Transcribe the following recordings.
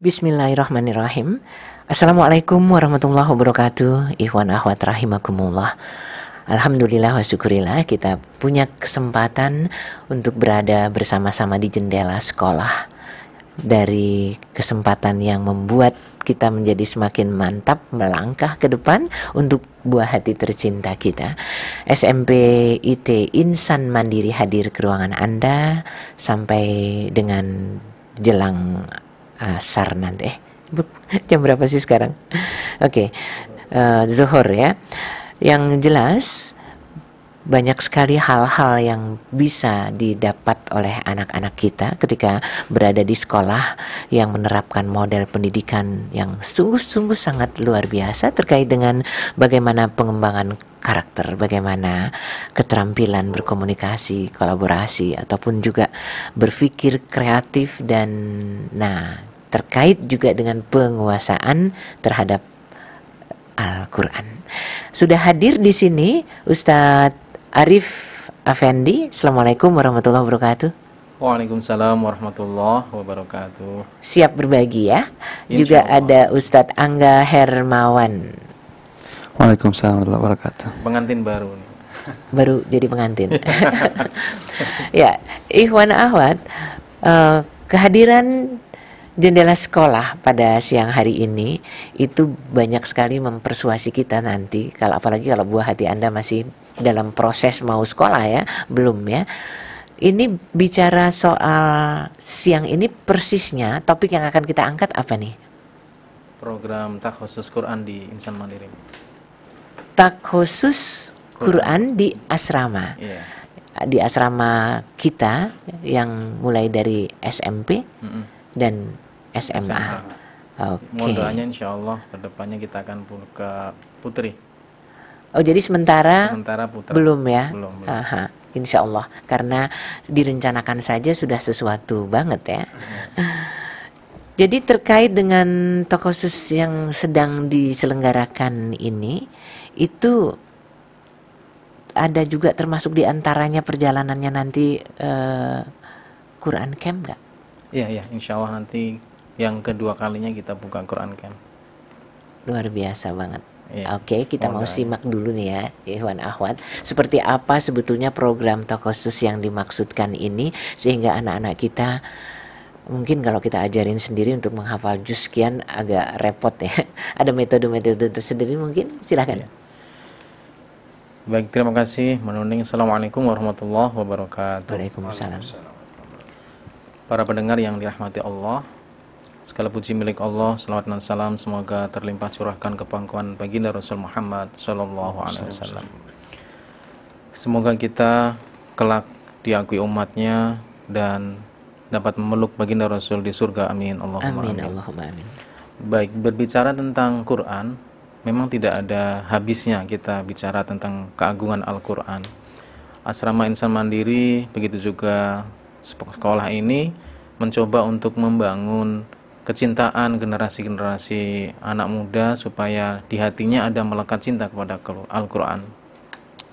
Bismillahirrahmanirrahim. Assalamualaikum warahmatullahi wabarakatuh. Ikhwan ahwat rahimakumullah. Alhamdulillah wa syukurillah kita punya kesempatan untuk berada bersama-sama di jendela sekolah. Dari kesempatan yang membuat kita menjadi semakin mantap melangkah ke depan untuk buah hati tercinta kita. SMP IT Insan Mandiri hadir ke ruangan Anda sampai dengan jelang asar nanti. jam berapa sih sekarang? Oke, okay. uh, eh, zuhur ya. Yang jelas banyak sekali hal-hal yang bisa didapat oleh anak-anak kita ketika berada di sekolah yang menerapkan model pendidikan yang sungguh-sungguh sangat luar biasa terkait dengan bagaimana pengembangan karakter, bagaimana keterampilan berkomunikasi, kolaborasi ataupun juga berpikir kreatif dan nah terkait juga dengan penguasaan terhadap eh, Al-Quran. Sudah hadir di sini Ustadz Arif Afendi. Assalamualaikum warahmatullahi wabarakatuh. Waalaikumsalam warahmatullahi wabarakatuh. Siap berbagi ya. Insya Juga Allah. ada Ustadz Angga Hermawan. Waalaikumsalam warahmatullahi wabarakatuh. Pengantin baru. Baru jadi pengantin. ya, Ikhwan Ahwat, uh, kehadiran jendela sekolah pada siang hari ini itu banyak sekali mempersuasi kita nanti kalau apalagi kalau buah hati Anda masih dalam proses mau sekolah ya, belum ya. Ini bicara soal siang ini persisnya topik yang akan kita angkat apa nih? Program tak khusus Quran di Insan Mandiri. Tak khusus Quran, di asrama. Yeah. Di asrama kita yang mulai dari SMP mm -mm. dan SMA. SMA. Okay. Modalnya insya Allah kedepannya kita akan ke putri. Oh jadi sementara, sementara putra. belum ya? Belum. belum. Aha, insya Allah karena direncanakan saja sudah sesuatu banget ya. Iya. jadi terkait dengan tokosus yang sedang diselenggarakan ini, itu ada juga termasuk diantaranya perjalanannya nanti uh, Quran Camp nggak? Iya iya, insya Allah nanti yang kedua kalinya kita buka Quran kan Luar biasa banget. Yeah. Oke, okay, kita Mudah. mau simak dulu nih ya, Ikhwan Ahwat. Seperti apa sebetulnya program Tokosus yang dimaksudkan ini sehingga anak-anak kita mungkin kalau kita ajarin sendiri untuk menghafal juz sekian agak repot ya. Ada metode-metode tersendiri mungkin? Silakan. Yeah. Baik, terima kasih Menuning. Assalamualaikum warahmatullahi wabarakatuh. Waalaikumsalam. Para pendengar yang dirahmati Allah, Segala puji milik Allah, selawat dan salam semoga terlimpah curahkan ke pangkuan baginda Rasul Muhammad Shallallahu Alaihi Wasallam. Semoga kita kelak diakui umatnya dan dapat memeluk baginda Rasul di surga. Amin. Allahumma amin. amin. Allahumma amin. Baik, berbicara tentang Quran, memang tidak ada habisnya kita bicara tentang keagungan Al-Quran. Asrama Insan Mandiri, begitu juga sekolah ini, mencoba untuk membangun kecintaan generasi-generasi anak muda supaya di hatinya ada melekat cinta kepada Al-Quran.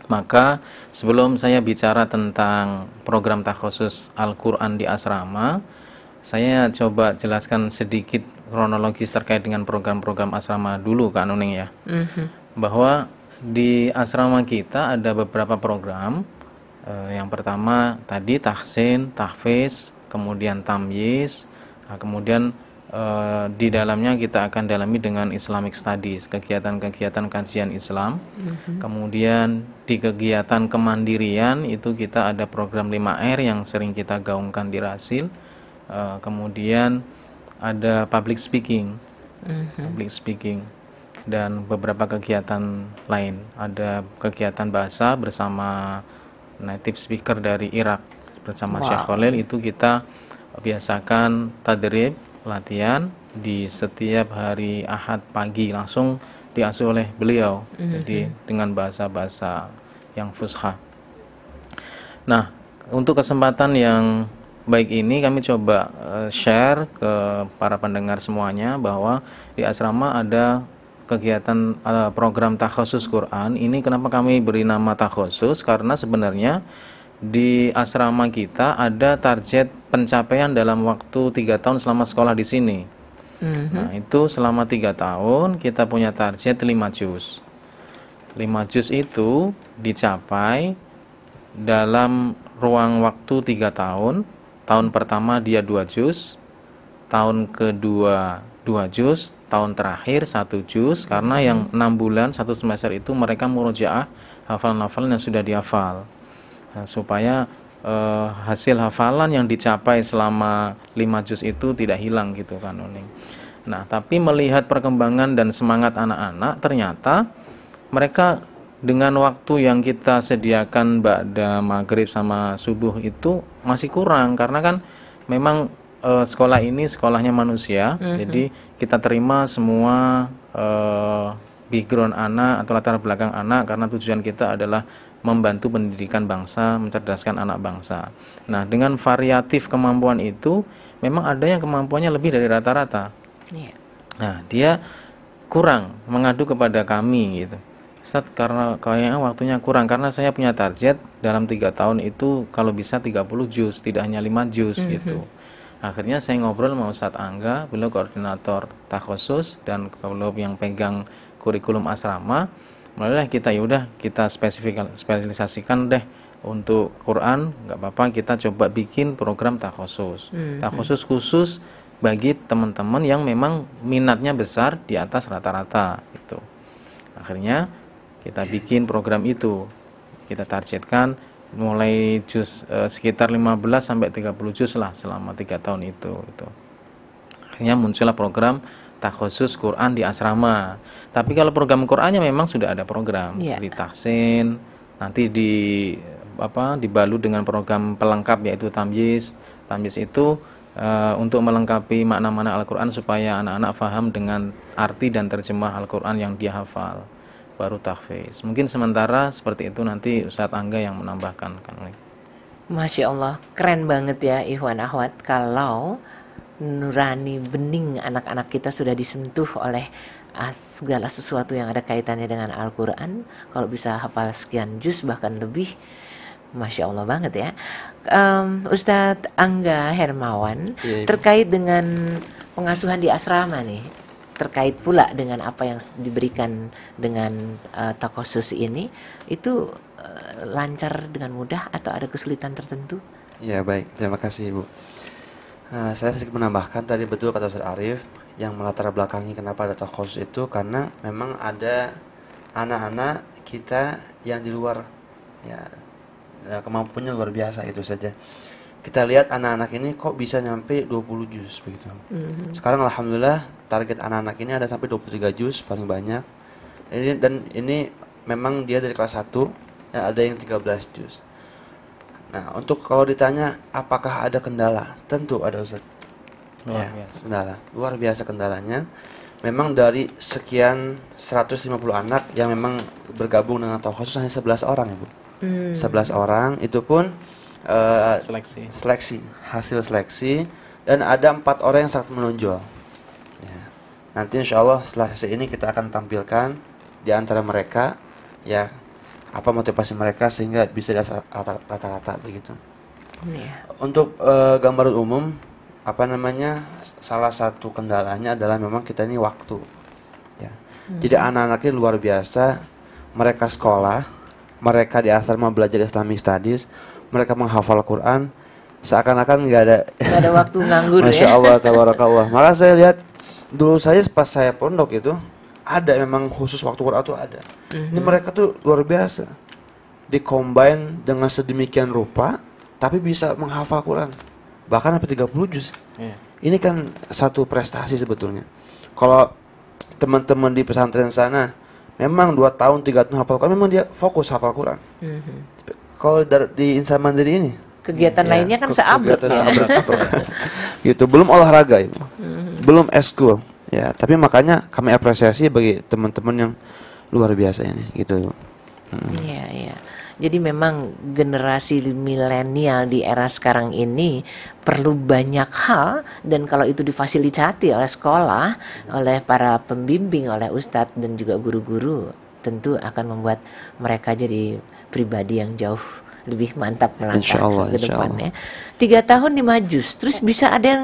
Maka sebelum saya bicara tentang program takhusus Al-Quran di asrama, saya coba jelaskan sedikit kronologis terkait dengan program-program asrama dulu Kak Nuning ya. Mm-hmm. Bahwa di asrama kita ada beberapa program. e, yang pertama tadi tahsin, tahfiz, kemudian tamyiz, eh, kemudian Eh, di dalamnya kita akan dalami dengan Islamic Studies, kegiatan-kegiatan kajian Islam. Mm-hmm. Kemudian di kegiatan kemandirian itu kita ada program 5R yang sering kita gaungkan di Rasil. Uh, kemudian ada public speaking. Mm-hmm. Public speaking dan beberapa kegiatan lain. Ada kegiatan bahasa bersama native speaker dari Irak bersama wow. Syekh Khalil itu kita biasakan tadrib latihan di setiap hari Ahad pagi langsung diasuh oleh beliau. Mm-hmm. Jadi dengan bahasa-bahasa yang fushah. Nah, untuk kesempatan yang baik ini kami coba uh, share ke para pendengar semuanya bahwa di asrama ada kegiatan uh, program takhusus Quran. Ini kenapa kami beri nama takhusus karena sebenarnya di asrama kita ada target pencapaian dalam waktu tiga tahun selama sekolah di sini. Mm-hmm. Nah itu selama tiga tahun kita punya target lima juz. Lima juz itu dicapai dalam ruang waktu tiga tahun. Tahun pertama dia dua juz, tahun kedua dua juz, tahun terakhir satu juz karena yang mhm. enam bulan satu semester itu mereka murojaah hafalan-hafalan yang sudah dihafal. Nah, supaya eh, hasil hafalan yang dicapai selama lima juz itu tidak hilang gitu kan Uning. Nah, tapi melihat perkembangan dan semangat anak-anak ternyata mereka dengan waktu yang kita sediakan Ba'da maghrib sama subuh itu masih kurang karena kan memang e, sekolah ini sekolahnya manusia mm -hmm. jadi kita terima semua e, background anak atau latar belakang anak karena tujuan kita adalah membantu pendidikan bangsa, mencerdaskan anak bangsa. Nah, dengan variatif kemampuan itu memang ada yang kemampuannya lebih dari rata-rata. Yeah. Nah, dia kurang mengadu kepada kami gitu. Ustaz karena kayaknya waktunya kurang karena saya punya target dalam tiga tahun itu kalau bisa 30 juz tidak hanya 5 juz mm -hmm. gitu akhirnya saya ngobrol sama Ustadz Angga beliau koordinator tak khusus dan kalau yang pegang kurikulum asrama mulailah kita yaudah kita spesialisasikan deh untuk Quran nggak apa-apa kita coba bikin program tak khusus hmm. hmm. tak khusus khusus bagi teman-teman yang memang minatnya besar di atas rata-rata itu akhirnya kita bikin program itu kita targetkan mulai jus eh, sekitar 15 sampai 30 jus lah selama tiga tahun itu itu akhirnya muncullah program Tak khusus Quran di asrama. Tapi kalau program Qurannya memang sudah ada program yeah. di taksin, nanti di apa dibalut dengan program pelengkap yaitu tamyiz. Tamyiz itu uh, untuk melengkapi makna-makna Al-Qur'an supaya anak-anak faham dengan arti dan terjemah Al-Qur'an yang dia hafal. Baru tahfiz. Mungkin sementara seperti itu nanti Ustadz Angga yang menambahkan kan. Masya Allah, keren banget ya Ikhwan Ahwat kalau nurani bening anak-anak kita sudah disentuh oleh ah, segala sesuatu yang ada kaitannya dengan Al-Quran kalau bisa hafal sekian juz bahkan lebih Masya Allah banget ya um, Ustadz Angga Hermawan ya, terkait dengan pengasuhan di asrama nih terkait pula dengan apa yang diberikan dengan uh, eh, takosus ini itu uh, lancar dengan mudah atau ada kesulitan tertentu? Ya baik terima kasih Ibu Nah, saya sedikit menambahkan tadi betul kata Ustaz Arif yang melatar belakangi kenapa ada tokoh khusus itu karena memang ada anak-anak kita yang di luar ya, ya kemampuannya luar biasa itu saja. Kita lihat anak-anak ini kok bisa nyampe 20 juz begitu. Mm -hmm. Sekarang alhamdulillah target anak-anak ini ada sampai 23 juz paling banyak. Ini dan ini memang dia dari kelas 1 dan ada yang 13 juz. Nah, untuk kalau ditanya apakah ada kendala? Tentu ada Ustaz. Luar ya, biasa. kendala. Luar biasa kendalanya. Memang dari sekian 150 anak yang memang bergabung dengan tokoh khusus hanya 11 orang, Ibu. Hmm. 11 orang itu pun uh, seleksi. Seleksi, hasil seleksi dan ada empat orang yang sangat menonjol. Ya. Nanti insya Allah setelah sesi ini kita akan tampilkan di antara mereka ya apa motivasi mereka sehingga bisa rata-rata begitu. Yeah. Untuk uh, gambaran umum, apa namanya salah satu kendalanya adalah memang kita ini waktu. Ya. Hmm. Jadi anak-anaknya luar biasa, mereka sekolah, mereka di asrama belajar Islamic Studies, mereka menghafal Quran, seakan-akan nggak ada. Gak ada waktu nganggur ya. Masya Allah, ya. tabarakallah. Maka saya lihat dulu saya pas saya pondok itu ada memang khusus waktu Quran itu ada hmm Ini mereka tuh luar biasa. Dikombin dengan sedemikian rupa, tapi bisa menghafal Quran. Bahkan sampai 30 juz. Yeah. Ini kan satu prestasi sebetulnya. Kalau teman-teman di pesantren sana, memang dua tahun, tiga tahun hafal Quran, memang dia fokus hafal Quran. Mm-hmm. Kalau di Insan Mandiri ini, kegiatan ya, lainnya kan ke seabrek ya. seabrek gitu belum olahraga itu, Mm -hmm. belum eskul ya tapi makanya kami apresiasi bagi teman-teman yang luar biasa ini gitu. Hmm. Iya hmm. iya. Jadi memang generasi milenial di era sekarang ini perlu banyak hal dan kalau itu difasilitasi oleh sekolah, oleh para pembimbing, oleh ustadz dan juga guru-guru, tentu akan membuat mereka jadi pribadi yang jauh lebih mantap melangkah ke depannya. Tiga tahun lima juz, terus bisa ada yang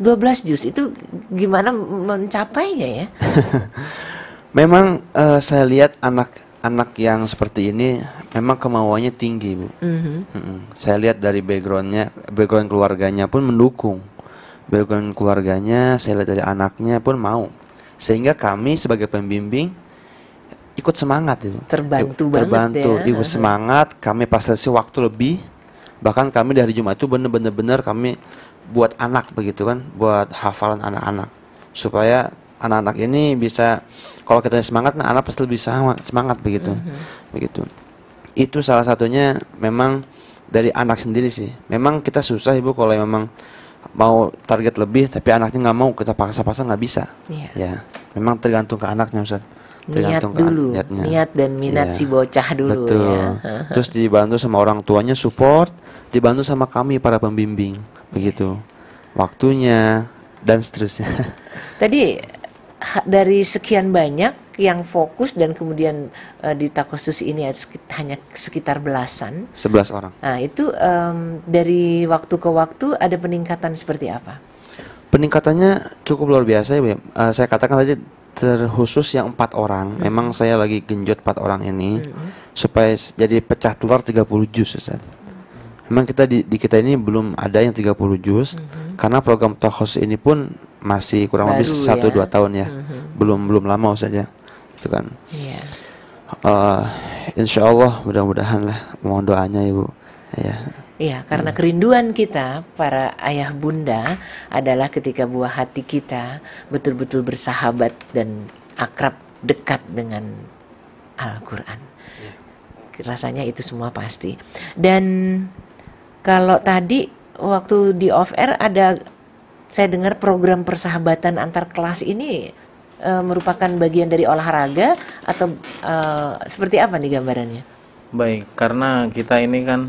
dua belas juz itu gimana mencapainya ya? Memang uh, saya lihat anak-anak yang seperti ini memang kemauannya tinggi, Bu. Mm-hmm. Mm-hmm. Saya lihat dari backgroundnya, background keluarganya pun mendukung. Background keluarganya, saya lihat dari anaknya pun mau. Sehingga kami sebagai pembimbing ikut semangat, itu. Terbantu, ikut, terbantu, ya. ikut semangat. Kami fasilitasi waktu lebih. Bahkan kami dari Jumat itu benar-benar kami buat anak begitu kan, buat hafalan anak-anak supaya anak-anak ini bisa kalau kita semangat nah anak pasti lebih semangat begitu mm -hmm. begitu itu salah satunya memang dari anak sendiri sih memang kita susah ibu kalau memang mau target lebih tapi anaknya nggak mau kita paksa-paksa nggak bisa yeah. ya memang tergantung ke anaknya Ustaz tergantung niat dulu niatnya. niat dan minat yeah. si bocah dulu Betul. ya terus dibantu sama orang tuanya support dibantu sama kami para pembimbing iya. begitu waktunya dan seterusnya. Tadi dari sekian banyak yang fokus dan kemudian uh, di Takosus ini hanya sekitar belasan. Sebelas orang. Nah itu um, dari waktu ke waktu ada peningkatan seperti apa? Peningkatannya cukup luar biasa ya, Uh, saya katakan tadi terkhusus yang empat orang. Hmm. Memang saya lagi genjot empat orang ini hmm. supaya jadi pecah telur 30 juz. Ustaz. Memang kita di, di kita ini belum ada yang 30 jus mm -hmm. karena program tohos ini pun masih kurang Baru lebih satu ya. dua tahun ya, hmm belum belum lama saja, itu kan. Yeah. Iya. Uh, insya Allah mudah-mudahan lah mohon doanya ibu. Ya. ya karena hmm. kerinduan kita para ayah bunda adalah ketika buah hati kita betul-betul bersahabat dan akrab dekat dengan Al-Qur'an. Ya. Rasanya itu semua pasti. Dan kalau tadi waktu di off air ada saya dengar program persahabatan antar kelas ini e, merupakan bagian dari olahraga atau e, seperti apa nih gambarannya? Baik, karena kita ini kan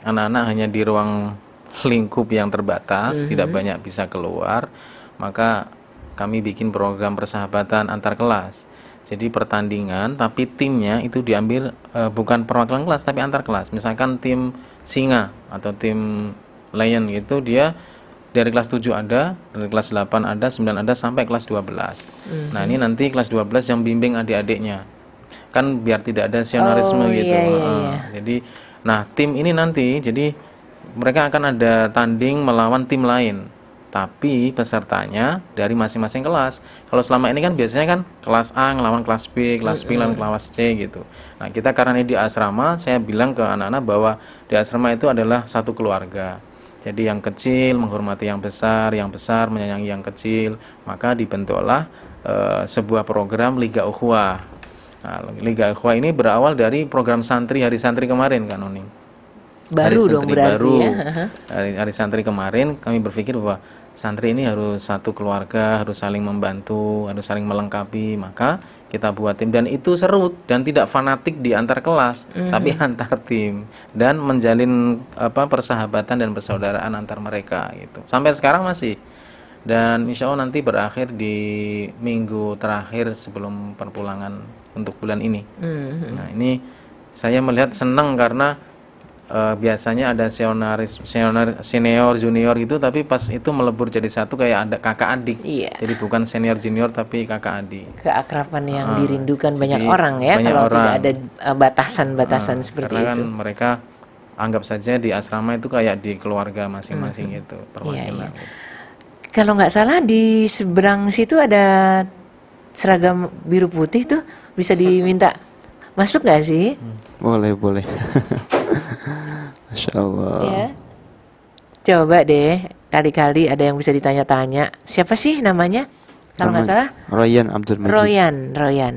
anak-anak hanya di ruang lingkup yang terbatas, mm -hmm. tidak banyak bisa keluar, maka kami bikin program persahabatan antar kelas. Jadi pertandingan, tapi timnya itu diambil e, bukan perwakilan kelas, tapi antar kelas. Misalkan tim singa atau tim lion gitu, dia dari kelas 7 ada, dari kelas 8 ada, 9 ada sampai kelas 12. Mm -hmm. Nah, ini nanti kelas 12 yang bimbing adik-adiknya. Kan biar tidak ada sionarisme oh, gitu. Iya, iya, iya, jadi nah, tim ini nanti jadi mereka akan ada tanding melawan tim lain. Tapi pesertanya dari masing-masing kelas. Kalau selama ini kan biasanya kan kelas A ngelawan kelas B, kelas B lawan mhm. kelas C gitu. Nah, kita karena ini di asrama, saya bilang ke anak-anak bahwa di asrama itu adalah satu keluarga jadi yang kecil menghormati yang besar, yang besar menyayangi yang kecil, maka dibentuklah e, sebuah program Liga Ukhwa. Nah, Liga Ukhwa ini berawal dari program santri hari santri kemarin kan Uning. Baru hari dong santri berarti baru. ya. Hari, hari santri kemarin kami berpikir bahwa santri ini harus satu keluarga, harus saling membantu, harus saling melengkapi, maka kita buat tim dan itu seru dan tidak fanatik di antar kelas, mm. tapi antar tim dan menjalin apa persahabatan dan persaudaraan antar mereka gitu. Sampai sekarang masih dan insya Allah nanti berakhir di minggu terakhir sebelum perpulangan untuk bulan ini. Mm -hmm. Nah ini saya melihat senang karena uh, biasanya ada seonaris senior senior junior gitu tapi pas itu melebur jadi satu kayak ada kakak adik iya. jadi bukan senior junior tapi kakak adik keakraban yang uh, dirindukan banyak orang ya banyak kalau orang. tidak ada eh, batasan-batasan uh, seperti kan itu mereka anggap saja di asrama itu kayak di keluarga masing-masing hmm. gitu iya, perwakilan iya, iya. kalau nggak salah di seberang situ ada seragam biru putih tuh bisa diminta masuk nggak sih boleh boleh Masya Allah. Ya. Coba deh, kali-kali ada yang bisa ditanya-tanya. Siapa sih namanya? Kalau nggak salah. Royan Abdul Majid. Royan, Royan.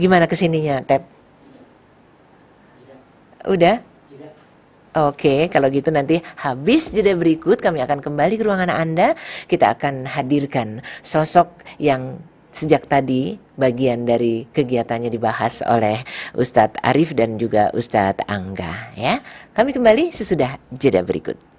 Gimana kesininya, Tep? Udah? Oke, kalau gitu nanti habis jeda berikut kami akan kembali ke ruangan Anda. Kita akan hadirkan sosok yang sejak tadi bagian dari kegiatannya dibahas oleh Ustadz Arif dan juga Ustadz Angga ya. Kami kembali sesudah jeda berikut.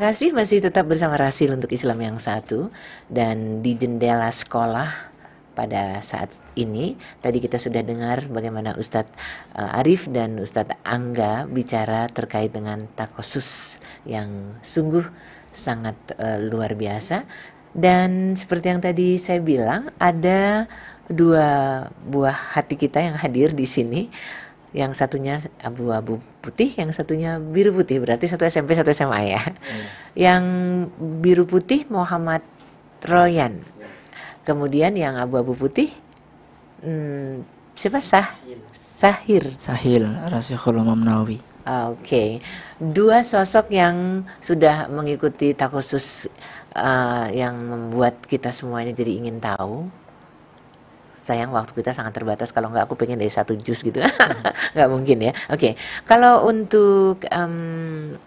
kasih masih tetap bersama Rasil untuk Islam yang satu dan di jendela sekolah pada saat ini tadi kita sudah dengar bagaimana Ustadz eh, Arif dan Ustadz Angga bicara terkait dengan takosus yang sungguh sangat uh, luar biasa dan seperti yang tadi saya bilang ada dua buah hati kita yang hadir di sini yang satunya abu-abu putih, yang satunya biru putih. Berarti satu SMP, satu SMA ya. Hmm. Yang biru putih Muhammad Royan. Ya. Kemudian yang abu-abu putih hmm, siapa sah? Sahir. Sahil Rasikhul Imam Nawawi. Oke. Okay. Dua sosok yang sudah mengikuti takhusus uh, eh, yang membuat kita semuanya jadi ingin tahu sayang waktu kita sangat terbatas kalau nggak aku pengen dari satu jus gitu nggak mungkin ya oke okay. kalau untuk um,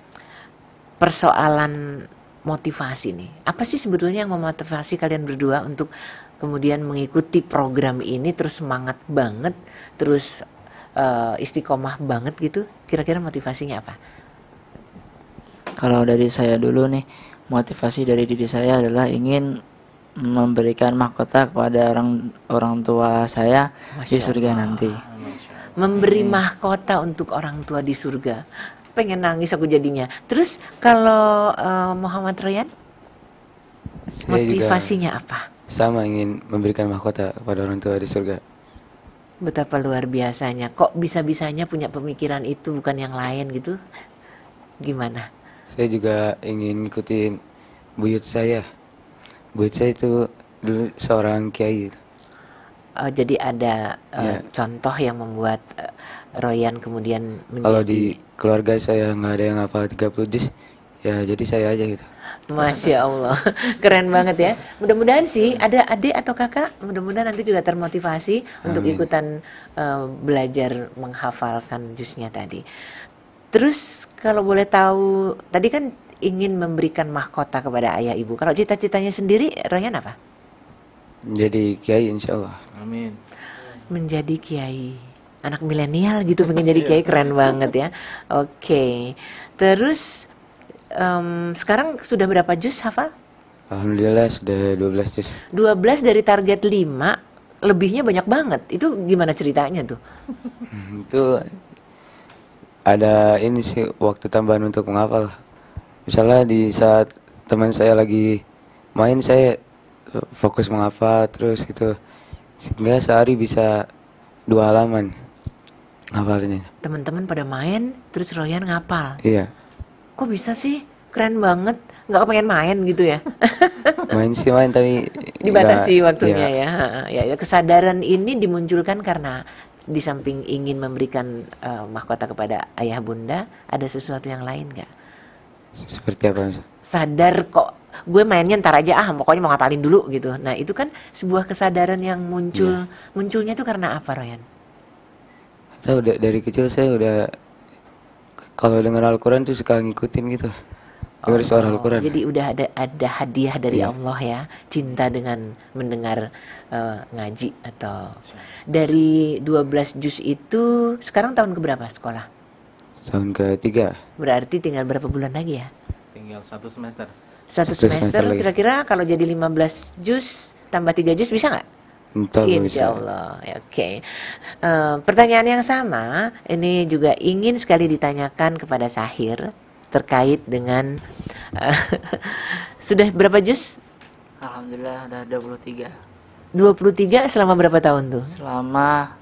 persoalan motivasi nih apa sih sebetulnya yang memotivasi kalian berdua untuk kemudian mengikuti program ini terus semangat banget terus uh, istiqomah banget gitu kira-kira motivasinya apa kalau dari saya dulu nih motivasi dari diri saya adalah ingin memberikan mahkota kepada orang orang tua saya Masya di surga Allah. nanti. Memberi hmm. mahkota untuk orang tua di surga. Pengen nangis aku jadinya. Terus kalau uh, Muhammad Royan motivasinya apa? Sama ingin memberikan mahkota kepada orang tua di surga. Betapa luar biasanya. Kok bisa-bisanya punya pemikiran itu bukan yang lain gitu? Gimana? Saya juga ingin ikutin buyut saya buat saya itu dulu seorang kiai gitu. Oh, jadi ada yeah. uh, ya. contoh yang membuat uh, Royan kemudian menjadi Kalau di keluarga saya nggak ada yang hafal 30 juz, ya jadi saya aja gitu. Masya Allah, keren banget ya. Mudah-mudahan sih ada adik atau kakak, mudah-mudahan nanti juga termotivasi Amin. untuk ikutan uh, belajar menghafalkan jusnya tadi. Terus kalau boleh tahu, tadi kan ingin memberikan mahkota kepada ayah ibu? Kalau cita-citanya sendiri, Royan apa? Menjadi kiai insya Allah. Amin. Menjadi kiai. Anak milenial gitu pengen jadi kiai iya. keren banget ya. Oke. Okay. Terus um, sekarang sudah berapa jus hafal? Alhamdulillah sudah 12 juz. 12 dari target 5 lebihnya banyak banget. Itu gimana ceritanya tuh? Hmm, itu ada ini sih waktu tambahan untuk menghafal misalnya di saat teman saya lagi main saya fokus mengapa terus gitu sehingga sehari bisa dua halaman ngapalnya teman-teman pada main terus Royan ngapal iya kok bisa sih keren banget nggak pengen main gitu ya main sih main tapi dibatasi gak, waktunya iya. Ya. ya. ya kesadaran ini dimunculkan karena di samping ingin memberikan uh, mahkota kepada ayah bunda ada sesuatu yang lain nggak seperti apa? Sadar kok gue mainnya ntar aja ah pokoknya mau ngapalin dulu gitu. Nah itu kan sebuah kesadaran yang muncul yeah. munculnya tuh karena apa Ryan? Saya udah dari kecil saya udah kalau dengar Al-Quran tuh suka ngikutin gitu. Dengar oh, suara Al-Quran. Jadi udah ada ada hadiah dari yeah. Allah ya, cinta dengan mendengar uh, ngaji atau iya. dari 12 juz itu sekarang tahun keberapa sekolah? Tahun tiga. Berarti tinggal berapa bulan lagi ya? Tinggal satu semester. Satu, satu semester kira-kira kalau jadi 15 jus tambah tiga jus bisa nggak? Entah, Insya Allah, ya, oke. okay. Uh, eh, pertanyaan yang sama ini juga ingin sekali ditanyakan kepada Sahir terkait dengan uh, sudah berapa jus? Alhamdulillah udah 23. 23 selama berapa tahun tuh? Selama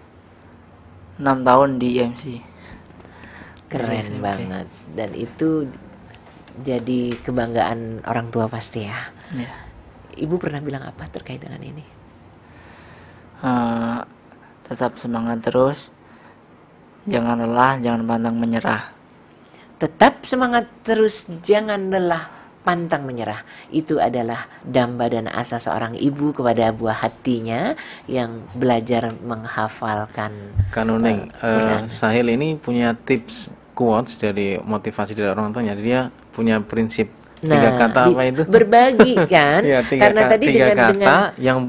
enam tahun di IMC. E Iya, keren SMP. banget dan itu jadi kebanggaan orang tua pasti ya. Yeah. Ibu pernah bilang apa terkait dengan ini? Uh, tetap semangat terus, jangan lelah, jangan pantang menyerah. Tetap semangat terus, jangan lelah, pantang menyerah. Itu adalah damba dan asa seorang ibu kepada buah hatinya yang belajar menghafalkan. kanuning uh, eh, uh, eh, Sahil ini punya tips quotes dari motivasi dari orang tuanya dia punya prinsip nah, tiga kata apa itu berbagi kan ya, tiga karena tadi tiga dengan, kata dengan... yang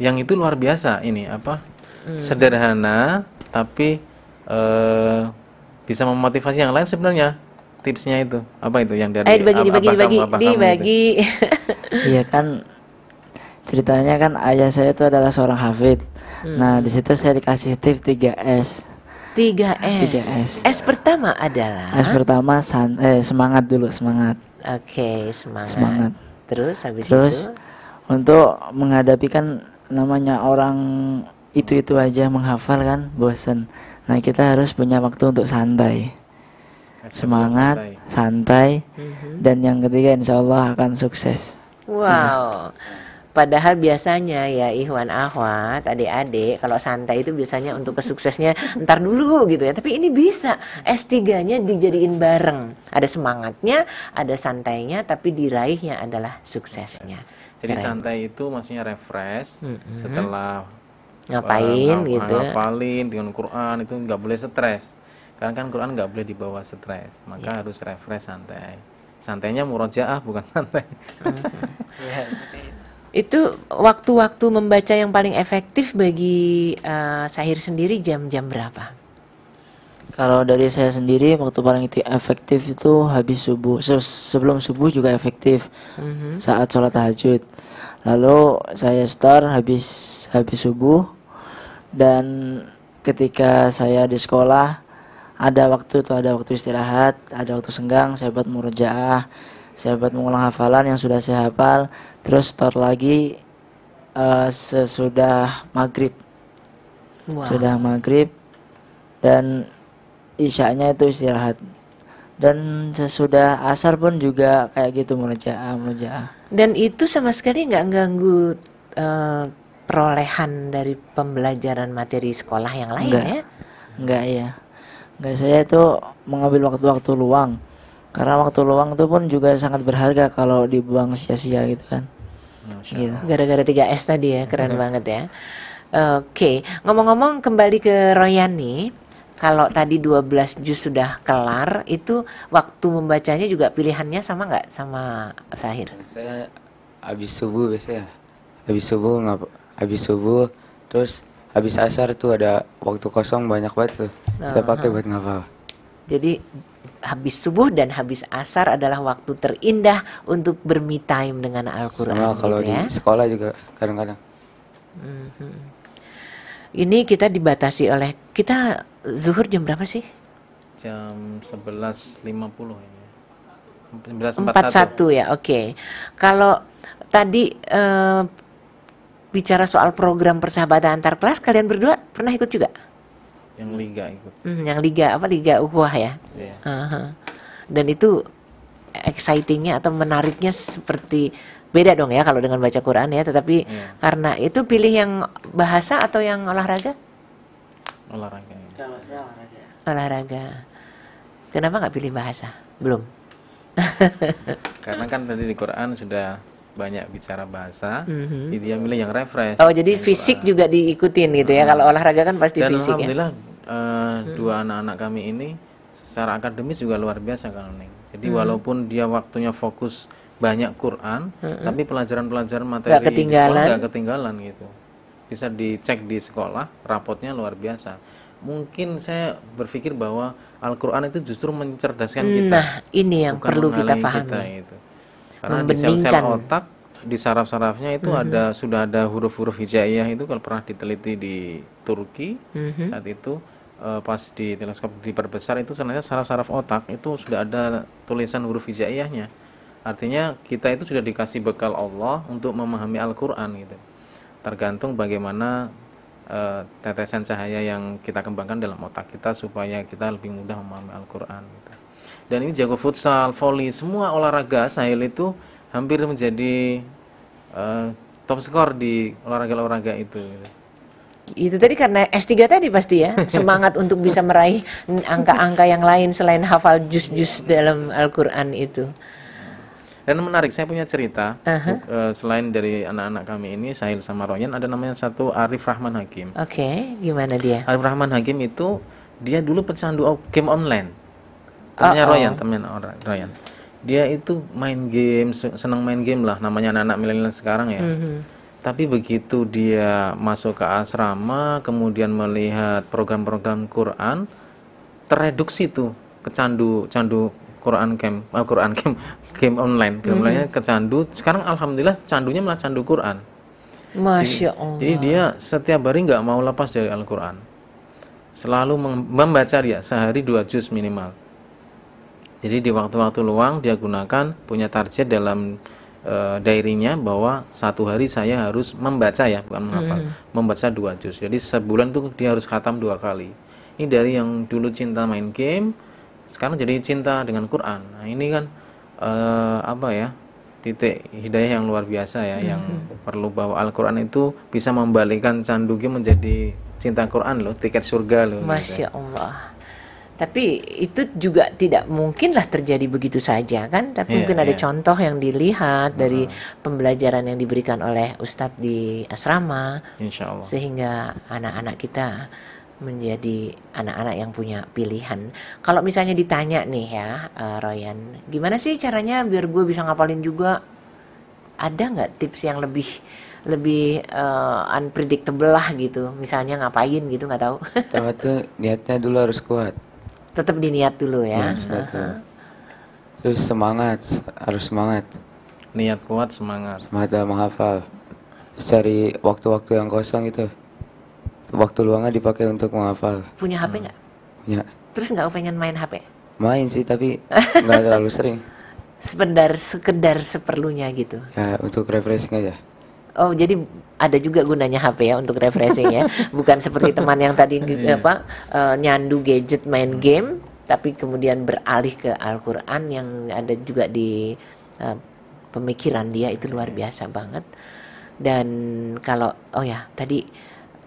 yang itu luar biasa ini apa hmm. sederhana tapi uh, bisa memotivasi yang lain sebenarnya tipsnya itu apa itu yang dari Ayo dibagi, dibagi, dibagi, kamu, dibagi, dibagi. iya kan ceritanya kan ayah saya itu adalah seorang hafid. Hmm. Nah, disitu saya dikasih tips 3S. Tiga s Tiga s S pertama adalah S pertama san, eh, semangat dulu, semangat. Oke, okay, semangat. Semangat. Terus habis Terus, itu untuk menghadapi kan namanya orang itu-itu aja menghafal kan bosen. Nah, kita harus punya waktu untuk santai. Semangat, santai, santai mm -hmm. dan yang ketiga insya Allah akan sukses. Wow. Nah. Padahal biasanya ya Ikhwan Ahwat, adik-adik kalau santai itu biasanya untuk kesuksesnya ntar dulu gitu ya. Tapi ini bisa S3-nya dijadiin bareng. Ada semangatnya, ada santainya tapi diraihnya adalah suksesnya. Jadi Keren. santai itu maksudnya refresh mm -hmm. setelah ngapain uh, gitu. Ngapalin dengan Quran itu nggak boleh stres. Karena kan Quran nggak boleh dibawa stres, maka yeah. harus refresh santai. Santainya murojaah bukan santai. Mm -hmm. yeah, itu waktu-waktu membaca yang paling efektif bagi uh, Sahir sendiri jam-jam berapa? Kalau dari saya sendiri waktu paling efektif itu habis subuh. Se sebelum subuh juga efektif. Mm -hmm. Saat sholat tahajud. Lalu saya start habis habis subuh dan ketika saya di sekolah ada waktu itu ada waktu istirahat, ada waktu senggang, saya buat murojaah saya buat mengulang hafalan yang sudah saya hafal terus store lagi uh, sesudah maghrib wow. sudah maghrib dan isyaknya itu istirahat dan sesudah asar pun juga kayak gitu murojaah murojaah dan itu sama sekali nggak ganggu uh, perolehan dari pembelajaran materi sekolah yang lain enggak, ya enggak ya enggak saya itu mengambil waktu-waktu luang karena waktu luang itu pun juga sangat berharga kalau dibuang sia-sia gitu kan gitu. gara-gara 3S tadi ya keren hmm. banget ya oke okay. ngomong-ngomong kembali ke Royani kalau tadi 12 juz sudah kelar itu waktu membacanya juga pilihannya sama nggak sama Sahir saya habis subuh biasanya habis subuh nggak habis subuh terus habis asar tuh ada waktu kosong banyak banget tuh saya pakai buat ngapal jadi habis subuh dan habis asar adalah waktu terindah untuk bermi time dengan Al-Qur'an nah, gitu kalau ya. di sekolah juga kadang-kadang. Mm-hmm. Ini kita dibatasi oleh kita zuhur jam berapa sih? Jam 11.50 ini. satu ya, oke. Okay. Kalau tadi uh, bicara soal program persahabatan antar kelas kalian berdua pernah ikut juga? yang hmm. liga ikut hmm, yang liga apa liga uhuah ya yeah. Iya. uh-huh. dan itu excitingnya atau menariknya seperti beda dong ya kalau dengan baca Quran ya tetapi yeah. karena itu pilih yang bahasa atau yang olahraga olahraga ya. olahraga olahraga kenapa nggak pilih bahasa belum karena kan tadi di Quran sudah banyak bicara bahasa, mm-hmm. jadi dia milih yang refresh. Oh, jadi fisik juga diikutin gitu ya. Kalau olahraga kan pasti Dan fisik alhamdulillah, ya. alhamdulillah uh, dua anak-anak kami ini secara akademis juga luar biasa kalau ini. Jadi mm. walaupun dia waktunya fokus banyak Quran, mm-hmm. tapi pelajaran-pelajaran materi gak ketinggalan. di sekolah gak ketinggalan gitu. Bisa dicek di sekolah, rapotnya luar biasa mungkin saya berpikir bahwa Al-Quran itu justru mencerdaskan kita. Nah, ini yang perlu kita pahami. Kita, gitu. Karena di sel-sel otak di saraf-sarafnya itu mm -hmm. ada sudah ada huruf-huruf hijaiyah itu kalau pernah diteliti di Turki mm -hmm. saat itu uh, pas di teleskop diperbesar itu sebenarnya saraf-saraf otak itu sudah ada tulisan huruf hijaiyahnya. Artinya kita itu sudah dikasih bekal Allah untuk memahami Al-Qur'an gitu. Tergantung bagaimana uh, tetesan cahaya yang kita kembangkan dalam otak kita supaya kita lebih mudah memahami Al-Qur'an gitu dan ini jago futsal, volley, semua olahraga Sahil itu hampir menjadi uh, top skor di olahraga-olahraga itu. Gitu. Itu tadi karena S3 tadi pasti ya, semangat untuk bisa meraih angka-angka yang lain selain hafal jus-jus dalam Al-Quran itu. Dan menarik, saya punya cerita uh -huh. uh, selain dari anak-anak kami ini Sahil sama Royan ada namanya satu Arif Rahman Hakim. Oke, okay, gimana dia? Arif Rahman Hakim itu dia dulu pecandu game online temennya uh -oh. Royan temen orang Royan dia itu main game senang main game lah namanya anak-anak milenial sekarang ya mm -hmm. tapi begitu dia masuk ke asrama kemudian melihat program-program Quran tereduksi tuh kecandu candu Quran game, uh, Quran game, game online game mm -hmm. onlinenya kecandu sekarang alhamdulillah candunya malah candu Quran Masya Allah. Jadi, jadi dia setiap hari nggak mau lepas dari Al-Quran selalu membaca dia sehari dua juz minimal jadi di waktu-waktu luang dia gunakan punya target dalam e, eh, dairinya bahwa satu hari saya harus membaca ya, bukan menghafal, hmm. membaca dua juz. Jadi sebulan tuh dia harus khatam dua kali. Ini dari yang dulu cinta main game, sekarang jadi cinta dengan Quran. Nah, ini kan e, apa ya? titik hidayah yang luar biasa ya hmm. yang perlu bahwa Al-Qur'an itu bisa membalikkan candu game menjadi cinta Quran loh, tiket surga loh. Gitu ya. Masya gitu. Allah. Tapi itu juga tidak mungkinlah terjadi begitu saja kan. Tapi yeah, mungkin ada iya. contoh yang dilihat dari pembelajaran yang diberikan oleh Ustadz di asrama, Insya Allah. sehingga anak-anak kita menjadi anak-anak yang punya pilihan. Kalau misalnya ditanya nih ya, uh, Royan, gimana sih caranya biar gue bisa ngapalin juga? Ada nggak tips yang lebih lebih uh, unpredictable lah gitu? Misalnya ngapain gitu nggak tahu? Tahu tuh niatnya dulu harus kuat tetap diniat dulu ya. Yes, iya, Terus semangat, harus semangat. Niat kuat, semangat. Semangat dalam menghafal. cari waktu-waktu yang kosong itu. Waktu luangnya dipakai untuk menghafal. Punya HP hmm. nggak? Hmm. Punya. Terus nggak pengen main HP? Main sih, tapi nggak terlalu sering. Sekedar, sekedar seperlunya gitu. Ya, untuk refreshing aja. Oh, jadi ada juga gunanya HP ya untuk refreshing ya. Bukan seperti teman yang tadi iya. apa uh, nyandu gadget main hmm. game, tapi kemudian beralih ke Al-Qur'an yang ada juga di uh, pemikiran dia itu luar biasa banget. Dan kalau oh ya, tadi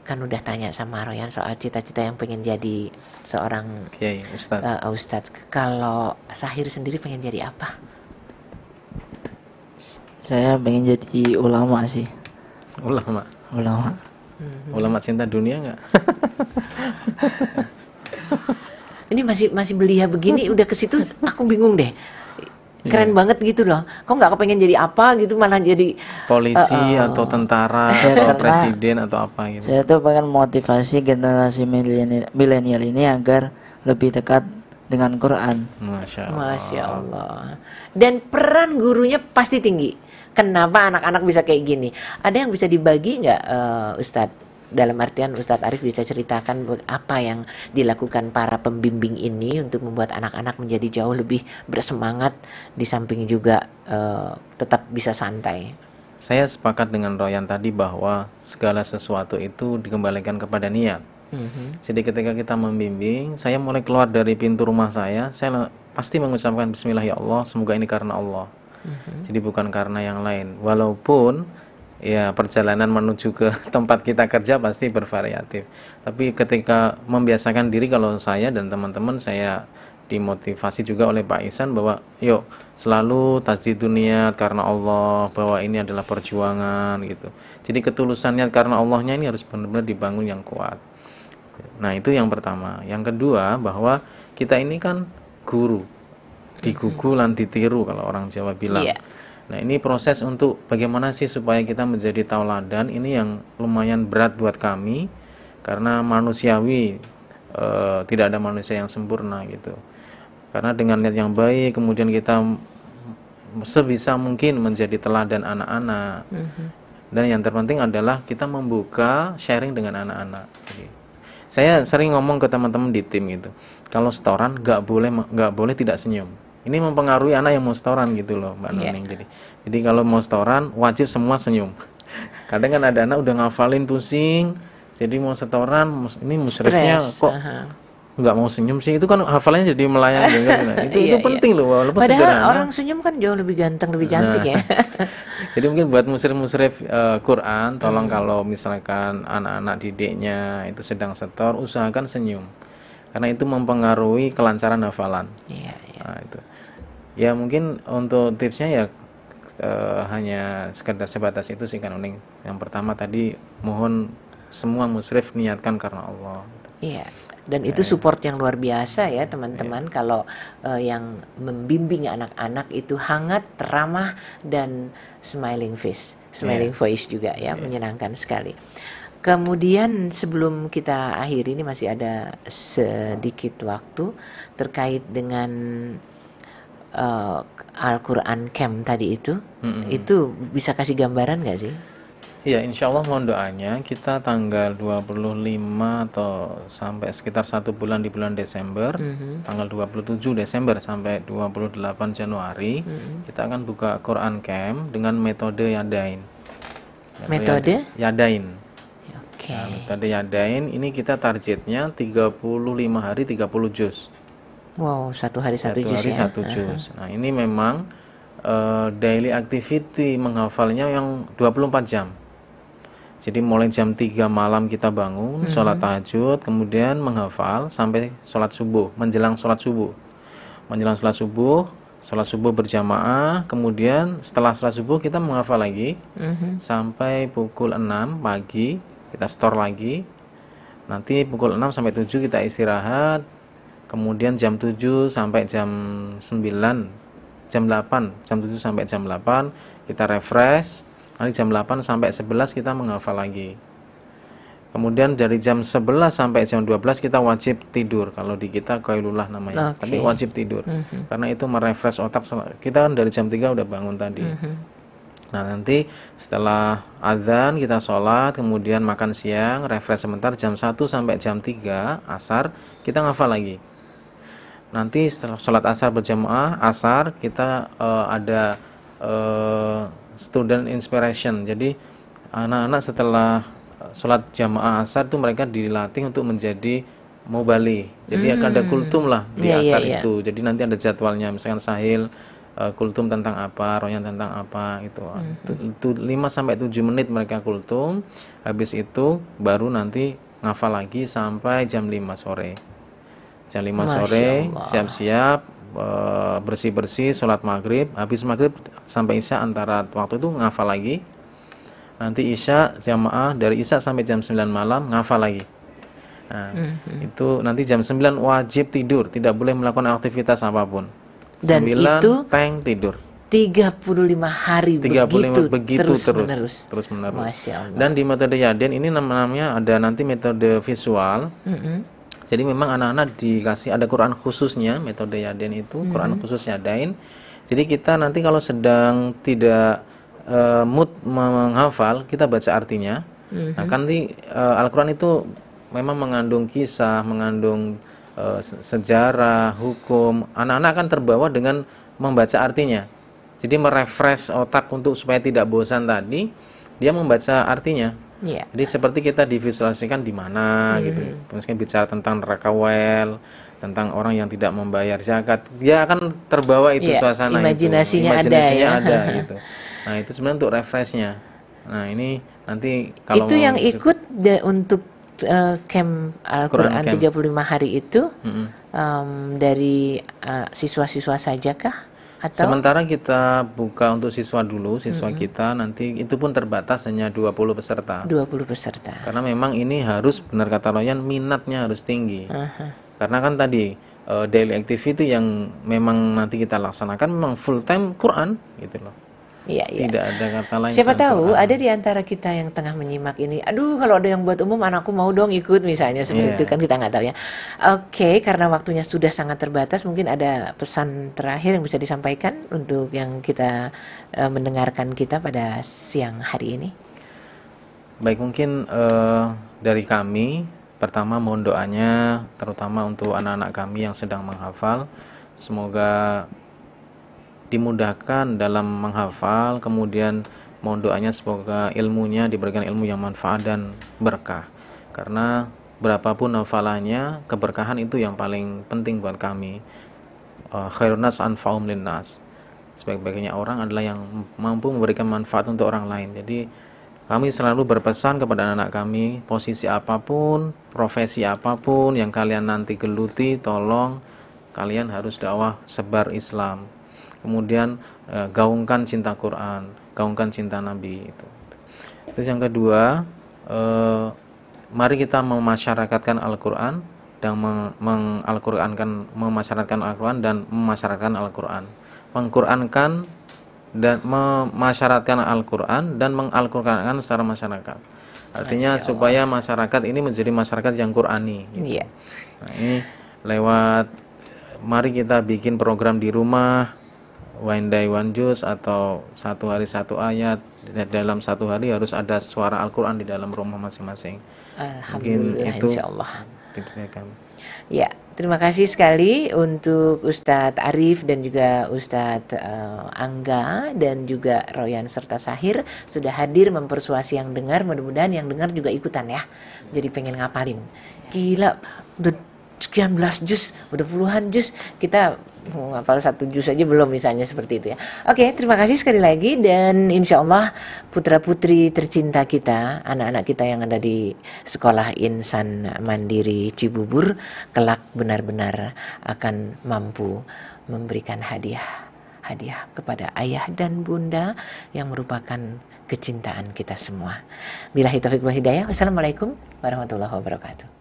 kan udah tanya sama Royan soal cita-cita yang pengen jadi seorang ustadz. Ustadz. Uh, eh, Ustadz. Kalau Sahir sendiri pengen jadi apa? saya pengen jadi ulama sih ulama ulama hmm. ulama cinta dunia nggak ini masih masih belia begini udah ke situ aku bingung deh iya. keren yeah. banget gitu loh kok nggak kepengen jadi apa gitu malah jadi polisi uh, atau tentara atau nah, presiden atau apa gitu saya tuh pengen motivasi generasi milenial ini agar lebih dekat dengan Quran Masya Allah. Masya Allah dan peran gurunya pasti tinggi kenapa anak-anak bisa kayak gini? Ada yang bisa dibagi nggak, uh, Ustadz? Dalam artian Ustadz Arif bisa ceritakan apa yang dilakukan para pembimbing ini untuk membuat anak-anak menjadi jauh lebih bersemangat di samping juga uh, tetap bisa santai. Saya sepakat dengan Royan tadi bahwa segala sesuatu itu dikembalikan kepada niat. Mm-hmm. Jadi ketika kita membimbing, saya mulai keluar dari pintu rumah saya, saya pasti mengucapkan Bismillah ya Allah, semoga ini karena Allah hmm Jadi bukan karena yang lain. Walaupun ya perjalanan menuju ke tempat kita kerja pasti bervariatif. Tapi ketika membiasakan diri kalau saya dan teman-teman saya dimotivasi juga oleh Pak Isan bahwa yuk selalu tasdi dunia karena Allah bahwa ini adalah perjuangan gitu. Jadi ketulusannya karena Allahnya ini harus benar-benar dibangun yang kuat. Nah, itu yang pertama. Yang kedua bahwa kita ini kan guru digugu iya. lan ditiru kalau orang Jawa bilang. Yeah. Nah, ini proses untuk bagaimana sih supaya kita menjadi tauladan ini yang lumayan berat buat kami karena manusiawi e, tidak ada manusia yang sempurna gitu. Karena dengan niat yang baik kemudian kita sebisa mungkin menjadi teladan anak-anak. Mm -hmm. Dan yang terpenting adalah kita membuka sharing dengan anak-anak. saya sering ngomong ke teman-teman di tim gitu kalau setoran nggak boleh nggak boleh tidak senyum ini mempengaruhi anak yang mau setoran gitu loh mbak yeah. Nuning jadi jadi kalau mau setoran wajib semua senyum kadang kan ada anak udah ngafalin pusing jadi mau setoran ini musrifnya kok uh nggak mau senyum sih itu kan hafalannya jadi melayang gitu, nah, itu iya, itu iya. penting iya. loh walaupun padahal sederhana. orang senyum kan jauh lebih ganteng lebih cantik nah, ya jadi mungkin buat musrif-musrif uh, Quran tolong hmm. kalau misalkan anak-anak didiknya itu sedang setor usahakan senyum karena itu mempengaruhi kelancaran hafalan iya, iya. Nah, itu ya mungkin untuk tipsnya ya e, hanya sekedar sebatas itu sih kan uning yang pertama tadi mohon semua musrif niatkan karena Allah iya dan itu ya. support yang luar biasa ya teman-teman yeah. kalau uh, yang membimbing anak-anak itu hangat ramah dan smiling face smiling yeah. voice juga ya, ya menyenangkan sekali Kemudian sebelum kita akhiri ini masih ada sedikit waktu terkait dengan uh, Al-Quran Camp tadi itu, mm-hmm. itu bisa kasih gambaran gak sih? Iya, insya Allah mohon doanya kita tanggal 25 atau sampai sekitar satu bulan di bulan Desember, mm-hmm. tanggal 27 Desember sampai 28 Januari, mm-hmm. kita akan buka Quran Camp dengan metode Yadain. Metode? Yadain. Oke. Okay. Ya, nah, metode Yadain ini kita targetnya 35 hari 30 juz. Wow, satu hari satu, satu juz hari ya? satu juz. Uh -huh. Nah, ini memang uh, daily activity menghafalnya yang 24 jam. Jadi mulai jam 3 malam kita bangun, mm -hmm. sholat tahajud, kemudian menghafal sampai sholat subuh, menjelang sholat subuh. Menjelang sholat subuh, sholat subuh berjamaah, kemudian setelah sholat subuh kita menghafal lagi mm -hmm. sampai pukul 6 pagi, kita store lagi. Nanti pukul 6 sampai 7 kita istirahat, kemudian jam 7 sampai jam 9 jam 8 jam 7 sampai jam 8 kita refresh nanti jam 8 sampai 11 kita menghafal lagi kemudian dari jam 11 sampai jam 12 kita wajib tidur kalau di kita kailullah namanya okay. tapi wajib tidur mm -hmm. karena itu merefresh otak kita kan dari jam 3 udah bangun tadi mm -hmm. nah nanti setelah azan kita sholat kemudian makan siang refresh sebentar jam 1 sampai jam 3 asar kita ngafal lagi nanti setelah sholat asar berjamaah asar kita uh, ada uh, student inspiration jadi anak-anak setelah sholat jamaah asar itu mereka dilatih untuk menjadi mubali jadi hmm. akan ada hmm. kultum lah di yeah, iya, asar yeah, yeah. itu jadi nanti ada jadwalnya misalkan sahil eh, kultum tentang apa, royan tentang apa gitu. Hmm. Itu, itu 5 sampai tujuh menit mereka kultum. Habis itu baru nanti ngafal lagi sampai jam 5 sore jam 5 Masya sore siap-siap eh, bersih-bersih sholat maghrib habis maghrib sampai isya antara waktu itu ngafal lagi nanti isya jamaah dari isya sampai jam 9 malam ngafal lagi nah, mm-hmm. itu nanti jam 9 wajib tidur tidak boleh melakukan aktivitas apapun dan 9, itu tank tidur 35 hari 35 begitu, begitu terus, terus menerus. Terus menerus. Masya Allah. Dan di metode Yaden ini namanya ada nanti metode visual. Mm -hmm. Jadi memang anak-anak dikasih ada Quran khususnya metode Yaden itu, hmm. Quran khusus Yadain. Jadi kita nanti kalau sedang tidak uh, mood menghafal, kita baca artinya. Nah, hmm. Nah, kan nanti uh, Al-Qur'an itu memang mengandung kisah, mengandung uh, sejarah, hukum. Anak-anak akan terbawa dengan membaca artinya. Jadi merefresh otak untuk supaya tidak bosan tadi, dia membaca artinya. Yeah. Jadi seperti kita divisualisasikan di mana mm. gitu. Misalkan bicara tentang well, tentang orang yang tidak membayar zakat, dia akan terbawa itu yeah. suasana imajinasinya itu. Imajinasinya ada, ada, ya? ada gitu. Nah, itu sebenarnya untuk refreshnya. Nah, ini nanti kalau Itu yang ikut de- untuk uh, camp Al-Qur'an 35 hari itu mm -hmm. um, dari uh, siswa-siswa saja kah? Atau? Sementara kita buka untuk siswa dulu, siswa -hmm. kita nanti itu pun terbatas hanya 20 peserta. 20 peserta. Karena memang ini harus benar kata Royan minatnya harus tinggi. Uh Karena kan tadi uh, daily activity yang memang nanti kita laksanakan memang full time Quran gitu loh. Iya, iya. Tidak ada kata lain. Siapa tahu Quran. ada di antara kita yang tengah menyimak ini. Aduh, kalau ada yang buat umum, anakku mau dong ikut misalnya seperti yeah. itu kan kita nggak tahu ya. Oke, karena waktunya sudah sangat terbatas, mungkin ada pesan terakhir yang bisa disampaikan untuk yang kita uh, mendengarkan kita pada siang hari ini. Baik, mungkin uh, dari kami pertama mohon doanya terutama untuk anak-anak kami yang sedang menghafal. Semoga dimudahkan dalam menghafal, kemudian mohon doanya semoga ilmunya diberikan ilmu yang manfaat dan berkah. Karena berapapun hafalannya, keberkahan itu yang paling penting buat kami. Eh, Khairunas anfaum linnas. Sebaik-baiknya orang adalah yang mampu memberikan manfaat untuk orang lain. Jadi kami selalu berpesan kepada anak-anak kami, posisi apapun, profesi apapun yang kalian nanti geluti, tolong kalian harus dakwah sebar Islam kemudian eh, gaungkan cinta Quran gaungkan cinta Nabi itu terus yang kedua eh, mari kita memasyarakatkan Al-Quran dan mengalqurankan, memasyarakatkan Al-Quran dan memasyarakatkan Al-Quran mengqurankan dan memasyarakatkan Al-Quran dan mengalqurankan secara masyarakat artinya supaya masyarakat ini menjadi masyarakat yang Qurani gitu. yeah. nah, ini lewat mari kita bikin program di rumah one day one juice atau satu hari satu ayat dalam satu hari harus ada suara Al-Quran di dalam rumah masing-masing. Alhamdulillah, Mungkin itu insya Ya, terima kasih sekali untuk Ustadz Arif dan juga Ustadz uh, Angga dan juga Royan serta Sahir sudah hadir mempersuasi yang dengar. Mudah-mudahan yang dengar juga ikutan ya. Jadi pengen ngapalin. Gila, udah sekian belas jus, udah puluhan jus. Kita menghafal satu juz aja belum misalnya seperti itu ya. Oke, terima kasih sekali lagi dan insya Allah putra putri tercinta kita, anak-anak kita yang ada di sekolah Insan Mandiri Cibubur kelak benar-benar akan mampu memberikan hadiah hadiah kepada ayah dan bunda yang merupakan kecintaan kita semua. Bila hitafiq wal hidayah. Wassalamualaikum warahmatullahi wabarakatuh.